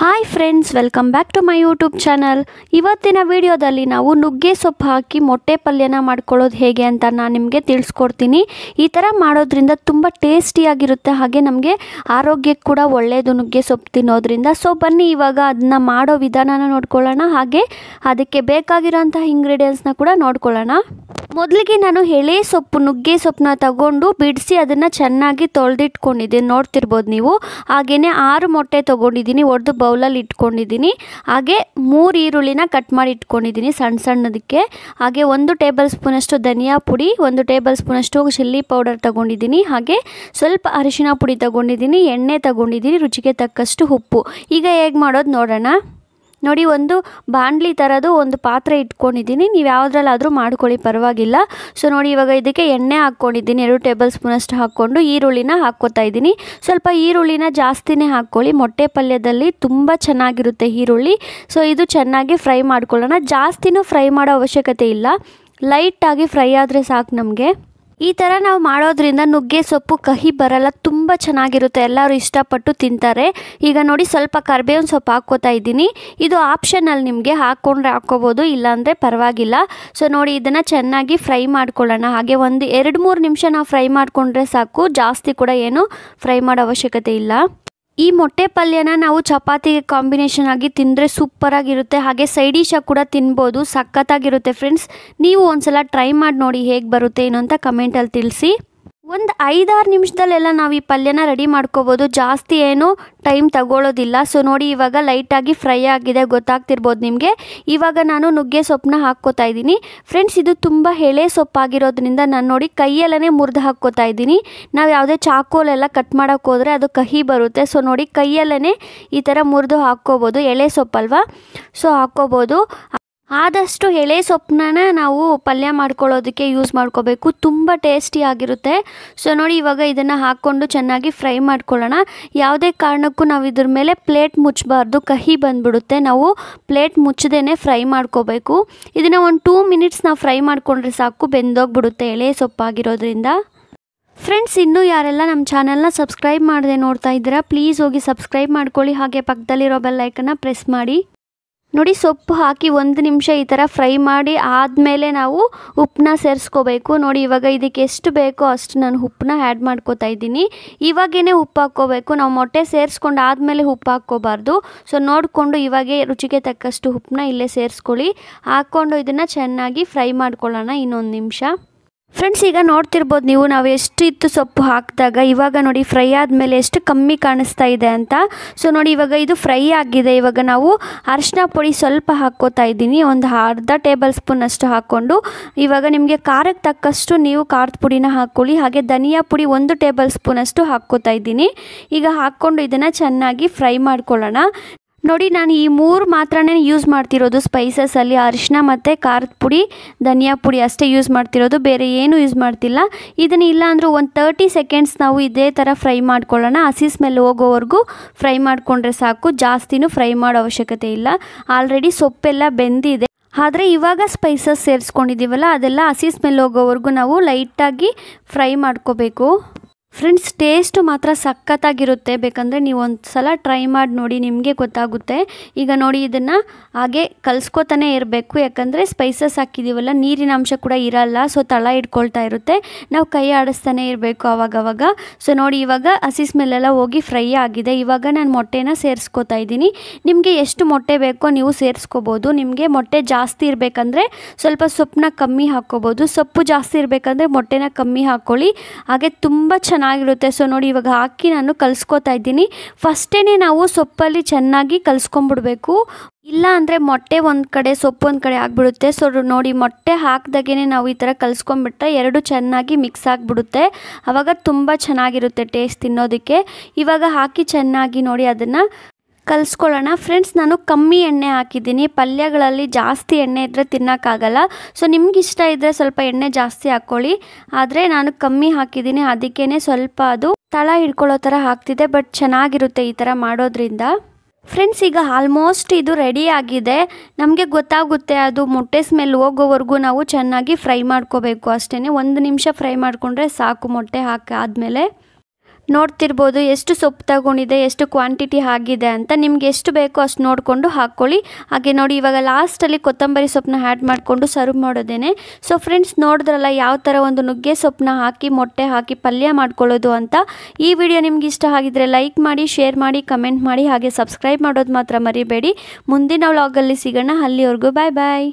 hi friends welcome back to my YouTube channel ಇವತ್ತಿನ ವಿಡಿಯೋದಲ್ಲಿ ನಾವು ನುಗ್ಗೆ ಸೊಪ್ಪು ಹಾಕಿ ಮೊಟ್ಟೆ ಪಲ್ಯನ ಮಾಡ್ಕೊಳ್ಳೋದು ಹೇಗೆ ಅಂತ ನಾನು ನಿಮಗೆ ತಿಳಿಸ್ಕೊಡ್ತೀನಿ ಈ ಥರ ಮಾಡೋದ್ರಿಂದ ತುಂಬ ಟೇಸ್ಟಿಯಾಗಿರುತ್ತೆ ಹಾಗೆ ನಮಗೆ ಆರೋಗ್ಯಕ್ಕೆ ಕೂಡ ಒಳ್ಳೆಯದು ನುಗ್ಗೆ ಸೊಪ್ಪು ತಿನ್ನೋದ್ರಿಂದ ಸೊ ಬನ್ನಿ ಇವಾಗ ಅದನ್ನ ಮಾಡೋ ವಿಧಾನನ ನೋಡ್ಕೊಳ್ಳೋಣ ಹಾಗೆ ಅದಕ್ಕೆ ಬೇಕಾಗಿರೋಂತಹ ಇಂಗ್ರೀಡಿಯೆಂಟ್ಸ್ನ ಕೂಡ ನೋಡ್ಕೊಳ್ಳೋಣ ಮೊದಲಿಗೆ ನಾನು ಎಳೆ ಸೊಪ್ಪು ನುಗ್ಗೆ ಸೊಪ್ಪನ್ನ ತಗೊಂಡು ಬಿಡಿಸಿ ಅದನ್ನು ಚೆನ್ನಾಗಿ ತೊಳೆದಿಟ್ಕೊಂಡಿದ್ದೀನಿ ನೋಡ್ತಿರ್ಬೋದು ನೀವು ಹಾಗೆಯೇ ಆರು ಮೊಟ್ಟೆ ತೊಗೊಂಡಿದ್ದೀನಿ ಒಡೆದು ಬೌಲಲ್ಲಿ ಇಟ್ಕೊಂಡಿದ್ದೀನಿ ಹಾಗೆ ಮೂರು ಈರುಳ್ಳಿನ ಕಟ್ ಮಾಡಿ ಇಟ್ಕೊಂಡಿದ್ದೀನಿ ಸಣ್ಣ ಸಣ್ಣದಕ್ಕೆ ಹಾಗೆ ಒಂದು ಟೇಬಲ್ ಸ್ಪೂನಷ್ಟು ಧನಿಯಾ ಪುಡಿ ಒಂದು ಟೇಬಲ್ ಸ್ಪೂನಷ್ಟು ಚಿಲ್ಲಿ ಪೌಡರ್ ತೊಗೊಂಡಿದ್ದೀನಿ ಹಾಗೆ ಸ್ವಲ್ಪ ಅರಿಶಿನ ಪುಡಿ ತೊಗೊಂಡಿದ್ದೀನಿ ಎಣ್ಣೆ ತೊಗೊಂಡಿದ್ದೀನಿ ರುಚಿಗೆ ತಕ್ಕಷ್ಟು ಉಪ್ಪು ಈಗ ಹೇಗೆ ಮಾಡೋದು ನೋಡೋಣ ನೋಡಿ ಒಂದು ಬಾಂಡ್ಲಿ ಥರದ್ದು ಒಂದು ಪಾತ್ರೆ ಇಟ್ಕೊಂಡಿದ್ದೀನಿ ನೀವು ಯಾವುದ್ರಲ್ಲಾದರೂ ಮಾಡ್ಕೊಳ್ಳಿ ಪರವಾಗಿಲ್ಲ ಸೊ ನೋಡಿ ಇವಾಗ ಇದಕ್ಕೆ ಎಣ್ಣೆ ಹಾಕ್ಕೊಂಡಿದ್ದೀನಿ ಎರಡು ಟೇಬಲ್ ಸ್ಪೂನಷ್ಟು ಹಾಕ್ಕೊಂಡು ಈರುಳ್ಳಿನ ಹಾಕ್ಕೋತಾ ಇದ್ದೀನಿ ಸ್ವಲ್ಪ ಈರುಳ್ಳಿನ ಜಾಸ್ತಿನೇ ಹಾಕ್ಕೊಳ್ಳಿ ಮೊಟ್ಟೆ ಪಲ್ಯದಲ್ಲಿ ತುಂಬ ಚೆನ್ನಾಗಿರುತ್ತೆ ಈರುಳ್ಳಿ ಸೊ ಇದು ಚೆನ್ನಾಗಿ ಫ್ರೈ ಮಾಡ್ಕೊಳ್ಳೋಣ ಜಾಸ್ತಿನೂ ಫ್ರೈ ಮಾಡೋ ಅವಶ್ಯಕತೆ ಇಲ್ಲ ಲೈಟಾಗಿ ಫ್ರೈ ಆದರೆ ಸಾಕು ನಮಗೆ ಈ ಥರ ನಾವು ಮಾಡೋದ್ರಿಂದ ನುಗ್ಗೆ ಸೊಪ್ಪು ಕಹಿ ಬರಲ್ಲ ತುಂಬ ಚೆನ್ನಾಗಿರುತ್ತೆ ಎಲ್ಲರೂ ಇಷ್ಟಪಟ್ಟು ತಿಂತಾರೆ ಈಗ ನೋಡಿ ಸ್ವಲ್ಪ ಕರ್ಬೇವಿನ ಸೊಪ್ಪು ಹಾಕ್ಕೋತಾ ಇದ್ದೀನಿ ಇದು ಆಪ್ಷನಲ್ಲಿ ನಿಮಗೆ ಹಾಕ್ಕೊಂಡ್ರೆ ಹಾಕ್ಕೋಬೋದು ಇಲ್ಲಾಂದರೆ ಪರವಾಗಿಲ್ಲ ಸೊ ನೋಡಿ ಇದನ್ನು ಚೆನ್ನಾಗಿ ಫ್ರೈ ಮಾಡ್ಕೊಳ್ಳೋಣ ಹಾಗೆ ಒಂದು ಎರಡು ಮೂರು ನಿಮಿಷ ನಾವು ಫ್ರೈ ಮಾಡಿಕೊಂಡ್ರೆ ಸಾಕು ಜಾಸ್ತಿ ಕೂಡ ಏನು ಫ್ರೈ ಮಾಡೋ ಅವಶ್ಯಕತೆ ಇಲ್ಲ ಈ ಮೊಟ್ಟೆ ಪಲ್ಯನ ನಾವು ಚಪಾತಿಗೆ ಕಾಂಬಿನೇಷನ್ ಆಗಿ ತಿಂದರೆ ಸೂಪರಾಗಿರುತ್ತೆ ಹಾಗೆ ಸೈಡ್ ಡಿಶಾಗಿ ಕೂಡ ತಿನ್ಬೋದು ಸಖತ್ತಾಗಿರುತ್ತೆ ಫ್ರೆಂಡ್ಸ್ ನೀವು ಒಂದ್ಸಲ ಟ್ರೈ ಮಾಡಿ ನೋಡಿ ಹೇಗೆ ಬರುತ್ತೆ ಏನು ಅಂತ ಕಮೆಂಟಲ್ಲಿ ತಿಳಿಸಿ ಒಂದು ಐದಾರು ನಿಮಿಷದಲ್ಲೆಲ್ಲ ನಾವು ಈ ಪಲ್ಯನ ರೆಡಿ ಮಾಡ್ಕೋಬೋದು ಜಾಸ್ತಿ ಏನು ಟೈಮ್ ತಗೊಳ್ಳೋದಿಲ್ಲ ಸೊ ನೋಡಿ ಇವಾಗ ಲೈಟಾಗಿ ಫ್ರೈ ಆಗಿದೆ ಗೊತ್ತಾಗ್ತಿರ್ಬೋದು ನಿಮಗೆ ಇವಾಗ ನಾನು ನುಗ್ಗೆ ಸೊಪ್ಪನ್ನ ಹಾಕ್ಕೋತಾ ಇದ್ದೀನಿ ಫ್ರೆಂಡ್ಸ್ ಇದು ತುಂಬ ಎಳೆ ಸೊಪ್ಪಾಗಿರೋದ್ರಿಂದ ನಾನು ನೋಡಿ ಕೈಯಲ್ಲೇ ಮುರಿದು ಹಾಕ್ಕೋತಾ ಇದ್ದೀನಿ ನಾವು ಯಾವುದೇ ಚಾಕೋಲೆಲ್ಲ ಕಟ್ ಮಾಡೋಕ್ಕೆ ಹೋದರೆ ಅದು ಕಹಿ ಬರುತ್ತೆ ಸೊ ನೋಡಿ ಕೈಯಲ್ಲೇ ಈ ಥರ ಮುರಿದು ಹಾಕ್ಕೋಬೋದು ಎಳೆ ಸೊಪ್ಪಲ್ವಾ ಸೊ ಹಾಕ್ಕೋಬೋದು ಆದಷ್ಟು ಎಳೆ ಸೊಪ್ಪನ್ನ ನಾವು ಪಲ್ಯ ಮಾಡ್ಕೊಳ್ಳೋದಕ್ಕೆ ಯೂಸ್ ಮಾಡ್ಕೋಬೇಕು ತುಂಬ ಟೇಸ್ಟಿಯಾಗಿರುತ್ತೆ ಸೊ ನೋಡಿ ಇವಾಗ ಇದನ್ನು ಹಾಕ್ಕೊಂಡು ಚೆನ್ನಾಗಿ ಫ್ರೈ ಮಾಡ್ಕೊಳ್ಳೋಣ ಯಾವುದೇ ಕಾರಣಕ್ಕೂ ನಾವು ಇದ್ರ ಮೇಲೆ ಪ್ಲೇಟ್ ಮುಚ್ಚಬಾರ್ದು ಕಹಿ ಬಂದುಬಿಡುತ್ತೆ ನಾವು ಪ್ಲೇಟ್ ಮುಚ್ಚದೇ ಫ್ರೈ ಮಾಡ್ಕೋಬೇಕು ಇದನ್ನು ಒಂದು ಟೂ ಮಿನಿಟ್ಸ್ ನಾವು ಫ್ರೈ ಮಾಡಿಕೊಂಡ್ರೆ ಸಾಕು ಬೆಂದೋಗ್ಬಿಡುತ್ತೆ ಎಳೆ ಸೊಪ್ಪಾಗಿರೋದ್ರಿಂದ ಫ್ರೆಂಡ್ಸ್ ಇನ್ನೂ ಯಾರೆಲ್ಲ ನಮ್ಮ ಚಾನಲ್ನ ಸಬ್ಸ್ಕ್ರೈಬ್ ಮಾಡದೆ ನೋಡ್ತಾ ಇದ್ದೀರಾ ಪ್ಲೀಸ್ ಹೋಗಿ ಸಬ್ಸ್ಕ್ರೈಬ್ ಮಾಡ್ಕೊಳ್ಳಿ ಹಾಗೆ ಪಕ್ಕದಲ್ಲಿರೋ ಬೆಲ್ಲೈಕನ್ನ ಪ್ರೆಸ್ ಮಾಡಿ ನೋಡಿ ಸೊಪ್ಪು ಹಾಕಿ ಒಂದು ನಿಮಿಷ ಈ ಥರ ಫ್ರೈ ಮಾಡಿ ಆದಮೇಲೆ ನಾವು ಉಪ್ಪನ್ನ ಸೇರಿಸ್ಕೋಬೇಕು ನೋಡಿ ಇವಾಗ ಇದಕ್ಕೆ ಎಷ್ಟು ಬೇಕೋ ಅಷ್ಟು ನಾನು ಉಪ್ಪನ್ನ ಆ್ಯಡ್ ಮಾಡ್ಕೋತಾ ಇದ್ದೀನಿ ಇವಾಗೇ ಉಪ್ಪು ಹಾಕ್ಕೋಬೇಕು ನಾವು ಮೊಟ್ಟೆ ಸೇರಿಸ್ಕೊಂಡು ಆದಮೇಲೆ ಉಪ್ಪು ಹಾಕ್ಕೋಬಾರ್ದು ಸೊ ನೋಡಿಕೊಂಡು ಇವಾಗೇ ರುಚಿಗೆ ತಕ್ಕಷ್ಟು ಉಪ್ಪನ್ನ ಇಲ್ಲೇ ಸೇರಿಸ್ಕೊಳ್ಳಿ ಹಾಕ್ಕೊಂಡು ಇದನ್ನು ಚೆನ್ನಾಗಿ ಫ್ರೈ ಮಾಡ್ಕೊಳ್ಳೋಣ ಇನ್ನೊಂದು ನಿಮಿಷ ಫ್ರೆಂಡ್ಸ್ ಈಗ ನೋಡ್ತಿರ್ಬೋದು ನೀವು ನಾವು ಎಷ್ಟು ಇತ್ತು ಸೊಪ್ಪು ಹಾಕಿದಾಗ ಇವಾಗ ನೋಡಿ ಫ್ರೈ ಆದಮೇಲೆ ಎಷ್ಟು ಕಮ್ಮಿ ಕಾಣಿಸ್ತಾ ಇದೆ ಅಂತ ಸೊ ನೋಡಿ ಇವಾಗ ಇದು ಫ್ರೈ ಆಗಿದೆ ಇವಾಗ ನಾವು ಅರಿಶಿನ ಪುಡಿ ಸ್ವಲ್ಪ ಹಾಕೋತಾ ಇದ್ದೀನಿ ಒಂದು ಅರ್ಧ ಟೇಬಲ್ ಸ್ಪೂನ್ ಅಷ್ಟು ಹಾಕ್ಕೊಂಡು ಇವಾಗ ನಿಮಗೆ ಖಾರಕ್ಕೆ ತಕ್ಕಷ್ಟು ನೀವು ಖಾರದ ಪುಡಿನ ಹಾಕ್ಕೊಳ್ಳಿ ಹಾಗೆ ಧನಿಯಾ ಪುಡಿ ಒಂದು ಟೇಬಲ್ ಸ್ಪೂನಷ್ಟು ಹಾಕ್ಕೋತಾ ಇದ್ದೀನಿ ಈಗ ಹಾಕ್ಕೊಂಡು ಇದನ್ನು ಚೆನ್ನಾಗಿ ಫ್ರೈ ಮಾಡ್ಕೊಳ್ಳೋಣ ನೋಡಿ ನಾನು ಈ ಮೂರು ಮಾತ್ರನೇ ಯೂಸ್ ಮಾಡ್ತಿರೋದು ಸ್ಪೈಸಸಲ್ಲಿ ಅರಿಶಿನ ಮತ್ತು ಖಾರದ ಪುಡಿ ಧನಿಯಾ ಪುಡಿ ಅಷ್ಟೇ ಯೂಸ್ ಮಾಡ್ತಿರೋದು ಬೇರೆ ಏನು ಯೂಸ್ ಮಾಡ್ತಿಲ್ಲ ಇದನ್ನು ಇಲ್ಲಾಂದರೂ ಒಂದು ತರ್ಟಿ ಸೆಕೆಂಡ್ಸ್ ನಾವು ಇದೇ ಥರ ಫ್ರೈ ಮಾಡ್ಕೊಳ್ಳೋಣ ಹಸಿ ಸ್ಮೆಲ್ ಹೋಗೋವರೆಗೂ ಫ್ರೈ ಮಾಡಿಕೊಂಡ್ರೆ ಸಾಕು ಜಾಸ್ತಿನೂ ಫ್ರೈ ಮಾಡೋ ಅವಶ್ಯಕತೆ ಇಲ್ಲ ಆಲ್ರೆಡಿ ಸೊಪ್ಪೆಲ್ಲ ಬೆಂದಿದೆ ಆದರೆ ಇವಾಗ ಸ್ಪೈಸಸ್ ಸೇರಿಸ್ಕೊಂಡಿದ್ದೀವಲ್ಲ ಅದೆಲ್ಲ ಹಸಿ ಸ್ಮೆಲ್ ಹೋಗೋವರೆಗೂ ನಾವು ಲೈಟಾಗಿ ಫ್ರೈ ಮಾಡ್ಕೋಬೇಕು ಫ್ರೆಂಡ್ಸ್ ಟೇಸ್ಟು ಮಾತ್ರ ಸಖತ್ತಾಗಿರುತ್ತೆ ಬೇಕಂದರೆ ನೀವು ಒಂದು ಸಲ ಟ್ರೈ ಮಾಡಿ ನೋಡಿ ನಿಮಗೆ ಗೊತ್ತಾಗುತ್ತೆ ಈಗ ನೋಡಿ ಇದನ್ನು ಹಾಗೆ ಕಲಿಸ್ಕೋತಾನೆ ಇರಬೇಕು ಯಾಕಂದರೆ ಸ್ಪೈಸಸ್ ಹಾಕಿದ್ದೀವಲ್ಲ ನೀರಿನ ಅಂಶ ಕೂಡ ಇರಲ್ಲ ಸೊ ತಳ ಇಟ್ಕೊಳ್ತಾ ಇರುತ್ತೆ ನಾವು ಕೈ ಆಡಿಸ್ತಾನೆ ಇರಬೇಕು ಆವಾಗವಾಗ ಸೊ ನೋಡಿ ಇವಾಗ ಹಸಿ ಸ್ಮೆಲ್ಲೆಲ್ಲ ಹೋಗಿ ಫ್ರೈ ಆಗಿದೆ ಇವಾಗ ನಾನು ಮೊಟ್ಟೆನ ಸೇರಿಸ್ಕೋತಾ ಇದ್ದೀನಿ ನಿಮಗೆ ಎಷ್ಟು ಮೊಟ್ಟೆ ಬೇಕೋ ನೀವು ಸೇರಿಸ್ಕೋಬೋದು ನಿಮಗೆ ಮೊಟ್ಟೆ ಜಾಸ್ತಿ ಇರಬೇಕಂದ್ರೆ ಸ್ವಲ್ಪ ಸೊಪ್ಪನ್ನ ಕಮ್ಮಿ ಹಾಕ್ಕೋಬೋದು ಸೊಪ್ಪು ಜಾಸ್ತಿ ಇರಬೇಕಂದ್ರೆ ಮೊಟ್ಟೆನ ಕಮ್ಮಿ ಹಾಕ್ಕೊಳ್ಳಿ ಹಾಗೆ ತುಂಬ ಚೆನ್ನಾಗಿ ಚೆನ್ನಾಗಿರುತ್ತೆ ಸೊ ನೋಡಿ ಇವಾಗ ಹಾಕಿ ನಾನು ಕಲಿಸ್ಕೊತಾ ಇದ್ದೀನಿ ಫಸ್ಟೇ ನಾವು ಸೊಪ್ಪಲ್ಲಿ ಚೆನ್ನಾಗಿ ಕಲಿಸ್ಕೊಂಡ್ಬಿಡ್ಬೇಕು ಇಲ್ಲ ಅಂದರೆ ಮೊಟ್ಟೆ ಒಂದು ಕಡೆ ಸೊಪ್ಪು ಒಂದು ಕಡೆ ಆಗಿಬಿಡುತ್ತೆ ಸೊ ನೋಡಿ ಮೊಟ್ಟೆ ಹಾಕಿದಾಗೇ ನಾವು ಈ ಥರ ಕಲಿಸ್ಕೊಂಡ್ಬಿಟ್ರೆ ಎರಡು ಚೆನ್ನಾಗಿ ಮಿಕ್ಸ್ ಆಗಿಬಿಡುತ್ತೆ ಆವಾಗ ತುಂಬ ಚೆನ್ನಾಗಿರುತ್ತೆ ಟೇಸ್ಟ್ ತಿನ್ನೋದಕ್ಕೆ ಇವಾಗ ಹಾಕಿ ಚೆನ್ನಾಗಿ ನೋಡಿ ಅದನ್ನು ಕಲಿಸ್ಕೊಳ್ಳೋಣ ಫ್ರೆಂಡ್ಸ್ ನಾನು ಕಮ್ಮಿ ಎಣ್ಣೆ ಹಾಕಿದ್ದೀನಿ ಪಲ್ಯಗಳಲ್ಲಿ ಜಾಸ್ತಿ ಎಣ್ಣೆ ಇದ್ದರೆ ತಿನ್ನೋಕ್ಕಾಗಲ್ಲ ಸೊ ಇಷ್ಟ ಇದ್ದರೆ ಸ್ವಲ್ಪ ಎಣ್ಣೆ ಜಾಸ್ತಿ ಹಾಕ್ಕೊಳ್ಳಿ ಆದರೆ ನಾನು ಕಮ್ಮಿ ಹಾಕಿದ್ದೀನಿ ಅದಕ್ಕೇ ಸ್ವಲ್ಪ ಅದು ತಳ ಹಿಡ್ಕೊಳ್ಳೋ ಥರ ಹಾಕ್ತಿದೆ ಬಟ್ ಚೆನ್ನಾಗಿರುತ್ತೆ ಈ ಥರ ಮಾಡೋದ್ರಿಂದ ಫ್ರೆಂಡ್ಸ್ ಈಗ ಆಲ್ಮೋಸ್ಟ್ ಇದು ರೆಡಿ ಆಗಿದೆ ನಮಗೆ ಗೊತ್ತಾಗುತ್ತೆ ಅದು ಮೊಟ್ಟೆ ಸ್ಮೆಲ್ ಹೋಗೋವರೆಗೂ ನಾವು ಚೆನ್ನಾಗಿ ಫ್ರೈ ಮಾಡ್ಕೋಬೇಕು ಅಷ್ಟೇ ಒಂದು ನಿಮಿಷ ಫ್ರೈ ಮಾಡಿಕೊಂಡ್ರೆ ಸಾಕು ಮೊಟ್ಟೆ ಹಾಕಾದಮೇಲೆ ನೋಡ್ತಿರ್ಬೋದು ಎಷ್ಟು ಸೊಪ್ಪು ತಗೊಂಡಿದೆ ಎಷ್ಟು ಕ್ವಾಂಟಿಟಿ ಆಗಿದೆ ಅಂತ ನಿಮ್ಗೆ ಎಷ್ಟು ಬೇಕೋ ಅಷ್ಟು ನೋಡಿಕೊಂಡು ಹಾಕ್ಕೊಳ್ಳಿ ಹಾಗೆ ನೋಡಿ ಇವಾಗ ಲಾಸ್ಟಲ್ಲಿ ಕೊತ್ತಂಬರಿ ಸೊಪ್ಪನ್ನ ಆ್ಯಡ್ ಮಾಡಿಕೊಂಡು ಸರ್ವ್ ಮಾಡೋದೇನೆ ಸೊ ಫ್ರೆಂಡ್ಸ್ ನೋಡಿದ್ರಲ್ಲ ಯಾವ ಥರ ಒಂದು ನುಗ್ಗೆ ಸೊಪ್ಪನ್ನ ಹಾಕಿ ಮೊಟ್ಟೆ ಹಾಕಿ ಪಲ್ಯ ಮಾಡ್ಕೊಳ್ಳೋದು ಅಂತ ಈ ವಿಡಿಯೋ ನಿಮ್ಗೆ ಇಷ್ಟ ಆಗಿದ್ರೆ ಲೈಕ್ ಮಾಡಿ ಶೇರ್ ಮಾಡಿ ಕಮೆಂಟ್ ಮಾಡಿ ಹಾಗೆ ಸಬ್ಸ್ಕ್ರೈಬ್ ಮಾಡೋದು ಮಾತ್ರ ಮರಿಬೇಡಿ ಮುಂದಿನ ವ್ಲಾಗಲ್ಲಿ ಸಿಗೋಣ ಅಲ್ಲಿವರೆಗೂ ಬಾಯ್ ಬಾಯ್